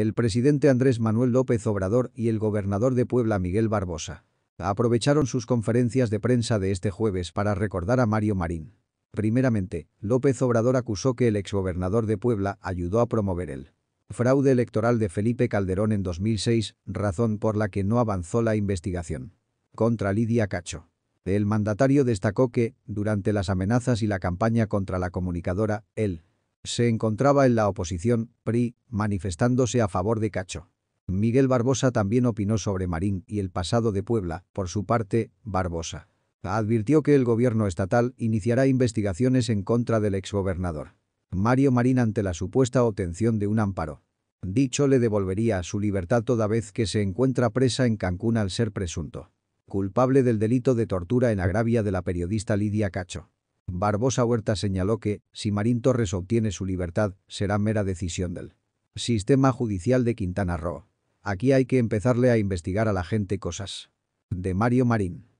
el presidente Andrés Manuel López Obrador y el gobernador de Puebla Miguel Barbosa. Aprovecharon sus conferencias de prensa de este jueves para recordar a Mario Marín. Primeramente, López Obrador acusó que el exgobernador de Puebla ayudó a promover el fraude electoral de Felipe Calderón en 2006, razón por la que no avanzó la investigación. Contra Lidia Cacho. El mandatario destacó que, durante las amenazas y la campaña contra la comunicadora, él se encontraba en la oposición, PRI, manifestándose a favor de Cacho. Miguel Barbosa también opinó sobre Marín y el pasado de Puebla, por su parte, Barbosa. Advirtió que el gobierno estatal iniciará investigaciones en contra del exgobernador. Mario Marín ante la supuesta obtención de un amparo. Dicho le devolvería su libertad toda vez que se encuentra presa en Cancún al ser presunto. Culpable del delito de tortura en agravia de la periodista Lidia Cacho. Barbosa Huerta señaló que, si Marín Torres obtiene su libertad, será mera decisión del sistema judicial de Quintana Roo. Aquí hay que empezarle a investigar a la gente cosas. De Mario Marín.